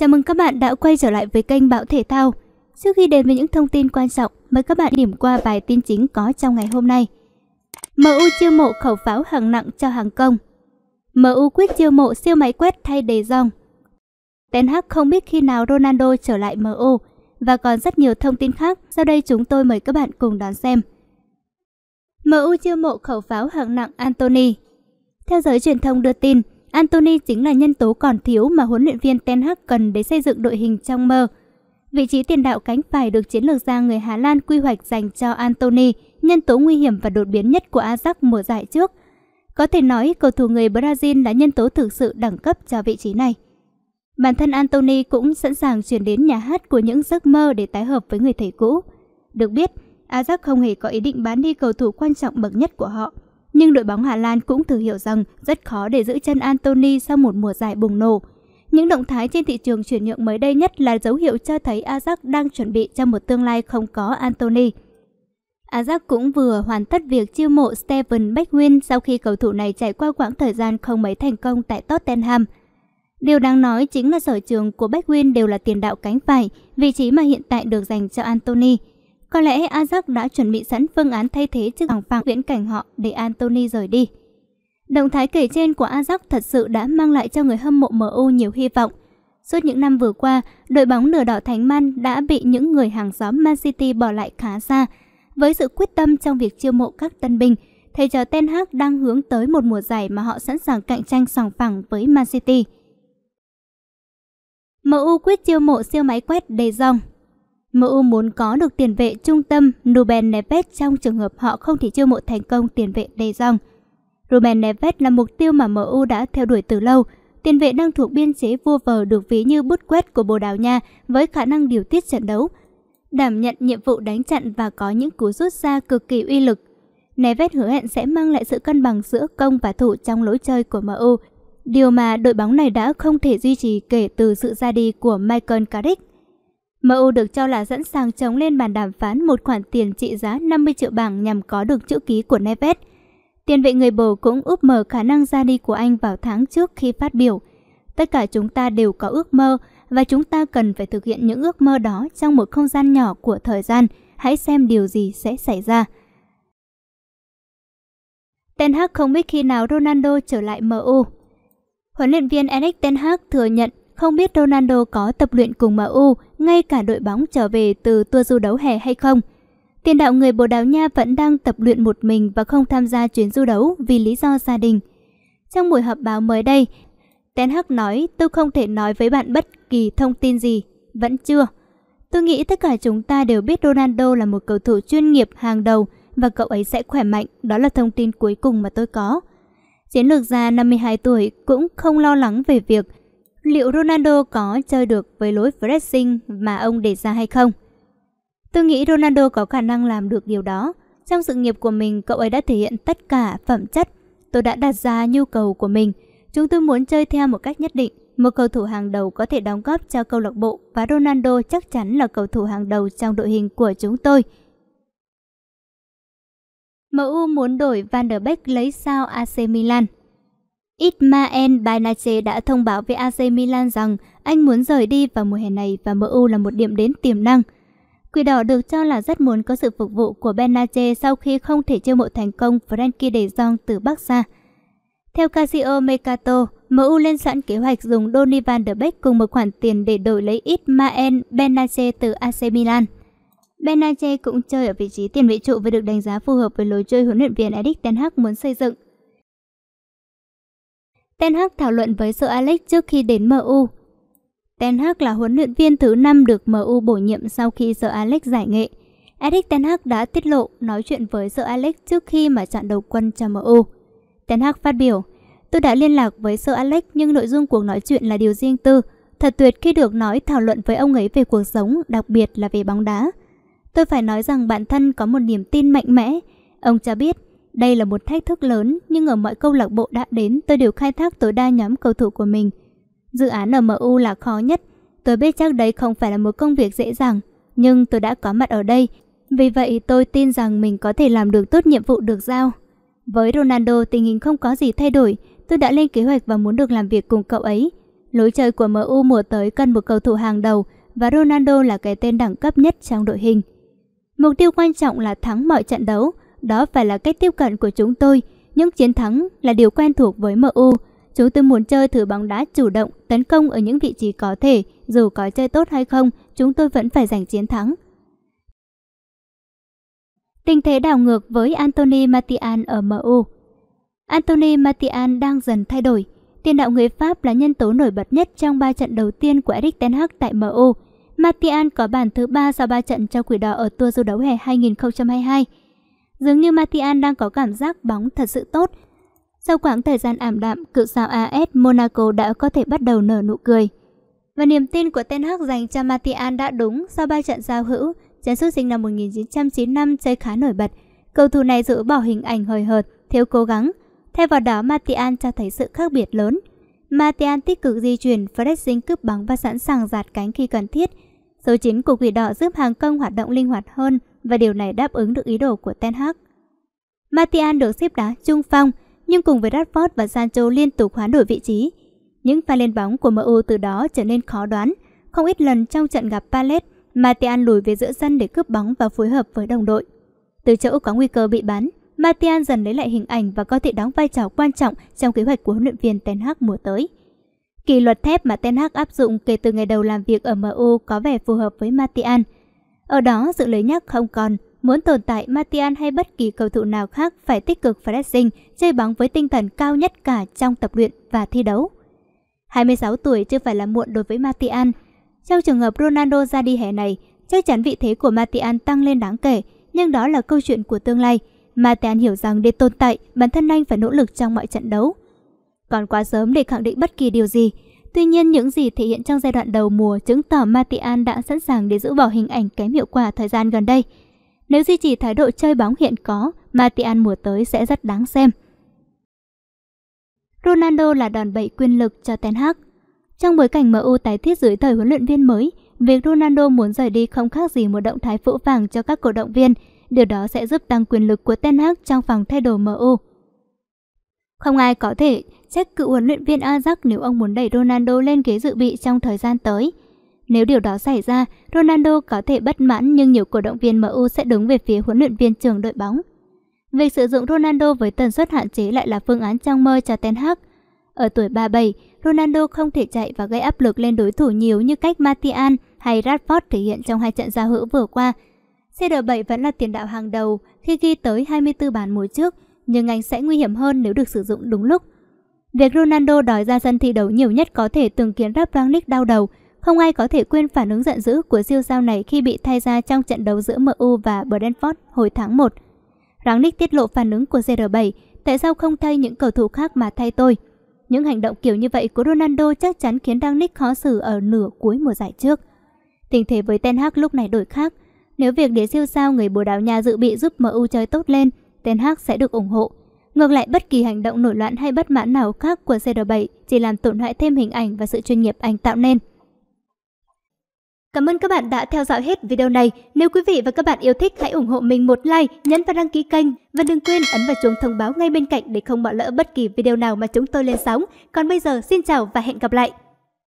Chào mừng các bạn đã quay trở lại với kênh Bão Thể Thao. Trước khi đến với những thông tin quan trọng, mời các bạn điểm qua bài tin chính có trong ngày hôm nay. MU chiêu mộ khẩu pháo hạng nặng cho hàng công. MU quyết chiêu mộ siêu máy quét thay đề dòng. Ten Hag không biết khi nào Ronaldo trở lại MU và còn rất nhiều thông tin khác. Sau đây chúng tôi mời các bạn cùng đón xem. MU chiêu mộ khẩu pháo hạng nặng Anthony. Theo giới truyền thông đưa tin, Anthony chính là nhân tố còn thiếu mà huấn luyện viên Ten Hag cần để xây dựng đội hình trong mơ. Vị trí tiền đạo cánh phải được chiến lược gia người Hà Lan quy hoạch dành cho Anthony, nhân tố nguy hiểm và đột biến nhất của Ajax mùa giải trước. Có thể nói cầu thủ người Brazil là nhân tố thực sự đẳng cấp cho vị trí này. Bản thân Anthony cũng sẵn sàng chuyển đến nhà hát của những giấc mơ để tái hợp với người thầy cũ. Được biết, Ajax không hề có ý định bán đi cầu thủ quan trọng bậc nhất của họ. Nhưng đội bóng Hà Lan cũng thừa hiểu rằng rất khó để giữ chân Anthony sau một mùa giải bùng nổ. Những động thái trên thị trường chuyển nhượng mới đây nhất là dấu hiệu cho thấy Ajax đang chuẩn bị cho một tương lai không có Anthony. Ajax cũng vừa hoàn tất việc chiêu mộ Steven Beckwin sau khi cầu thủ này trải qua quãng thời gian không mấy thành công tại Tottenham. Điều đáng nói chính là sở trường của Beckwin đều là tiền đạo cánh phải, vị trí mà hiện tại được dành cho Anthony – có lẽ Ajax đã chuẩn bị sẵn phương án thay thế chiếc hàng phẳng viễn cảnh họ để Anthony rời đi. Động thái kể trên của Ajax thật sự đã mang lại cho người hâm mộ MU nhiều hy vọng. Suốt những năm vừa qua, đội bóng nửa đỏ Thánh Man đã bị những người hàng xóm Man City bỏ lại khá xa. Với sự quyết tâm trong việc chiêu mộ các tân binh, thầy trò Ten Hag đang hướng tới một mùa giải mà họ sẵn sàng cạnh tranh sòng phẳng với Man City. MU quyết chiêu mộ siêu máy quét De Jong MU muốn có được tiền vệ trung tâm Ruben Neves trong trường hợp họ không thể chiêu mộ thành công tiền vệ De Jong. Ruben Neves là mục tiêu mà MU đã theo đuổi từ lâu. Tiền vệ đang thuộc biên chế vua vờ được ví như bút quét của Bồ Đào Nha với khả năng điều tiết trận đấu, đảm nhận nhiệm vụ đánh chặn và có những cú rút ra cực kỳ uy lực. Neves hứa hẹn sẽ mang lại sự cân bằng giữa công và thủ trong lối chơi của MU, điều mà đội bóng này đã không thể duy trì kể từ sự ra đi của Michael Carrick. MU được cho là sẵn sàng chống lên bàn đàm phán một khoản tiền trị giá 50 triệu bảng nhằm có được chữ ký của Neves. Tiền vệ người bầu cũng úp mở khả năng ra đi của anh vào tháng trước khi phát biểu. Tất cả chúng ta đều có ước mơ và chúng ta cần phải thực hiện những ước mơ đó trong một không gian nhỏ của thời gian. Hãy xem điều gì sẽ xảy ra. Ten Hag không biết khi nào Ronaldo trở lại MU. Huấn luyện viên Erik Ten Hag thừa nhận không biết Ronaldo có tập luyện cùng MU ngay cả đội bóng trở về từ tour du đấu hè hay không. Tiền đạo người Bồ Đào Nha vẫn đang tập luyện một mình và không tham gia chuyến du đấu vì lý do gia đình. Trong buổi họp báo mới đây, Ten Hag nói tôi không thể nói với bạn bất kỳ thông tin gì, vẫn chưa. Tôi nghĩ tất cả chúng ta đều biết Ronaldo là một cầu thủ chuyên nghiệp hàng đầu và cậu ấy sẽ khỏe mạnh, đó là thông tin cuối cùng mà tôi có. Chiến lược gia 52 tuổi cũng không lo lắng về việc liệu Ronaldo có chơi được với lối pressing mà ông đề ra hay không? Tôi nghĩ Ronaldo có khả năng làm được điều đó. Trong sự nghiệp của mình, cậu ấy đã thể hiện tất cả phẩm chất. Tôi đã đặt ra nhu cầu của mình. Chúng tôi muốn chơi theo một cách nhất định. Một cầu thủ hàng đầu có thể đóng góp cho câu lạc bộ và Ronaldo chắc chắn là cầu thủ hàng đầu trong đội hình của chúng tôi. MU muốn đổi Van der Beek lấy sao AC Milan. Ismael Benacer đã thông báo với AC Milan rằng anh muốn rời đi vào mùa hè này và MU là một điểm đến tiềm năng. Quỷ đỏ được cho là rất muốn có sự phục vụ của Benacer sau khi không thể chơi mộ thành công Frankie de Jong từ Bắc ra. Theo Casio Mercato, MU lên sẵn kế hoạch dùng Donny van de Beek cùng một khoản tiền để đổi lấy Ismael Benacer từ AC Milan. Benacer cũng chơi ở vị trí tiền vệ trụ và được đánh giá phù hợp với lối chơi huấn luyện viên Erik Ten Hag muốn xây dựng. Ten Hag thảo luận với Sir Alex trước khi đến MU. Ten Hag là huấn luyện viên thứ 5 được MU bổ nhiệm sau khi Sir Alex giải nghệ. Eric Ten Hag đã tiết lộ nói chuyện với Sir Alex trước khi mà chặn đầu quân cho MU. Ten Hag phát biểu, Tôi đã liên lạc với Sir Alex nhưng nội dung cuộc nói chuyện là điều riêng tư. Thật tuyệt khi được nói thảo luận với ông ấy về cuộc sống, đặc biệt là về bóng đá. Tôi phải nói rằng bản thân có một niềm tin mạnh mẽ. Ông cho biết, đây là một thách thức lớn nhưng ở mọi câu lạc bộ đã đến tôi đều khai thác tối đa nhóm cầu thủ của mình. Dự án ở MU là khó nhất. Tôi biết chắc đấy không phải là một công việc dễ dàng, nhưng tôi đã có mặt ở đây. Vì vậy tôi tin rằng mình có thể làm được tốt nhiệm vụ được giao. Với Ronaldo tình hình không có gì thay đổi, tôi đã lên kế hoạch và muốn được làm việc cùng cậu ấy. Lối chơi của MU mùa tới cần một cầu thủ hàng đầu và Ronaldo là cái tên đẳng cấp nhất trong đội hình. Mục tiêu quan trọng là thắng mọi trận đấu, đó phải là cách tiếp cận của chúng tôi. Những chiến thắng là điều quen thuộc với MU. Chúng tôi muốn chơi thử bóng đá chủ động, tấn công ở những vị trí có thể, dù có chơi tốt hay không, chúng tôi vẫn phải giành chiến thắng. Tình thế đảo ngược với Anthony Martial ở MU. Anthony Martial đang dần thay đổi. Tiền đạo người Pháp là nhân tố nổi bật nhất trong 3 trận đầu tiên của Erik Ten Hag tại MU. Martial có bàn thứ 3 sau 3 trận cho Quỷ Đỏ ở tour du đấu hè 2022. Dường như Martian đang có cảm giác bóng thật sự tốt. Sau quãng thời gian ảm đạm, cựu sao AS Monaco đã có thể bắt đầu nở nụ cười. Và niềm tin của Ten Hag dành cho Martial đã đúng sau ba trận giao hữu. chân xuất sinh năm 1995 chơi khá nổi bật. Cầu thủ này giữ bỏ hình ảnh hời hợt, thiếu cố gắng. Thay vào đó, Martial cho thấy sự khác biệt lớn. Martial tích cực di chuyển, pressing cướp bóng và sẵn sàng giạt cánh khi cần thiết. Số 9 của quỷ đỏ giúp hàng công hoạt động linh hoạt hơn – và điều này đáp ứng được ý đồ của Ten Hag. Martial được xếp đá trung phong, nhưng cùng với Rashford và Sancho liên tục hoán đổi vị trí. Những pha lên bóng của MU từ đó trở nên khó đoán. Không ít lần trong trận gặp Palace, Martial lùi về giữa sân để cướp bóng và phối hợp với đồng đội. Từ chỗ có nguy cơ bị bắn, Martial dần lấy lại hình ảnh và có thể đóng vai trò quan trọng trong kế hoạch của huấn luyện viên Ten Hag mùa tới. Kỷ luật thép mà Ten Hag áp dụng kể từ ngày đầu làm việc ở MU có vẻ phù hợp với Martial – ở đó sự lưới nhắc không còn, muốn tồn tại Martial hay bất kỳ cầu thủ nào khác phải tích cực pressing, chơi bóng với tinh thần cao nhất cả trong tập luyện và thi đấu. 26 tuổi chưa phải là muộn đối với Martial. Trong trường hợp Ronaldo ra đi hè này, chắc chắn vị thế của Martial tăng lên đáng kể, nhưng đó là câu chuyện của tương lai. Martial hiểu rằng để tồn tại, bản thân anh phải nỗ lực trong mọi trận đấu. Còn quá sớm để khẳng định bất kỳ điều gì, Tuy nhiên, những gì thể hiện trong giai đoạn đầu mùa chứng tỏ Martial đã sẵn sàng để giữ bỏ hình ảnh kém hiệu quả thời gian gần đây. Nếu duy trì thái độ chơi bóng hiện có, Martial mùa tới sẽ rất đáng xem. Ronaldo là đòn bẩy quyền lực cho Ten Hag. Trong bối cảnh MU tái thiết dưới thời huấn luyện viên mới, việc Ronaldo muốn rời đi không khác gì một động thái phũ vàng cho các cổ động viên. Điều đó sẽ giúp tăng quyền lực của Ten Hag trong phòng thay đồ MU. Không ai có thể trách cựu huấn luyện viên Ajax nếu ông muốn đẩy Ronaldo lên ghế dự bị trong thời gian tới. Nếu điều đó xảy ra, Ronaldo có thể bất mãn nhưng nhiều cổ động viên MU sẽ đứng về phía huấn luyện viên trưởng đội bóng. Việc sử dụng Ronaldo với tần suất hạn chế lại là phương án trong mơ cho Ten Hag. Ở tuổi 37, Ronaldo không thể chạy và gây áp lực lên đối thủ nhiều như cách Martial hay Radford thể hiện trong hai trận giao hữu vừa qua. CR7 vẫn là tiền đạo hàng đầu khi ghi tới 24 bàn mùa trước – nhưng anh sẽ nguy hiểm hơn nếu được sử dụng đúng lúc. Việc Ronaldo đòi ra sân thi đấu nhiều nhất có thể từng khiến Rabrangnick đau đầu. Không ai có thể quên phản ứng giận dữ của siêu sao này khi bị thay ra trong trận đấu giữa MU và Brentford hồi tháng 1. Rangnick tiết lộ phản ứng của CR7, tại sao không thay những cầu thủ khác mà thay tôi? Những hành động kiểu như vậy của Ronaldo chắc chắn khiến Rangnick khó xử ở nửa cuối mùa giải trước. Tình thế với Ten Hag lúc này đổi khác. Nếu việc để siêu sao người Bồ Đào Nha dự bị giúp MU chơi tốt lên tên Hag sẽ được ủng hộ. Ngược lại, bất kỳ hành động nổi loạn hay bất mãn nào khác của CR7 chỉ làm tổn hại thêm hình ảnh và sự chuyên nghiệp anh tạo nên. Cảm ơn các bạn đã theo dõi hết video này. Nếu quý vị và các bạn yêu thích, hãy ủng hộ mình một like, nhấn và đăng ký kênh. Và đừng quên ấn vào chuông thông báo ngay bên cạnh để không bỏ lỡ bất kỳ video nào mà chúng tôi lên sóng. Còn bây giờ, xin chào và hẹn gặp lại!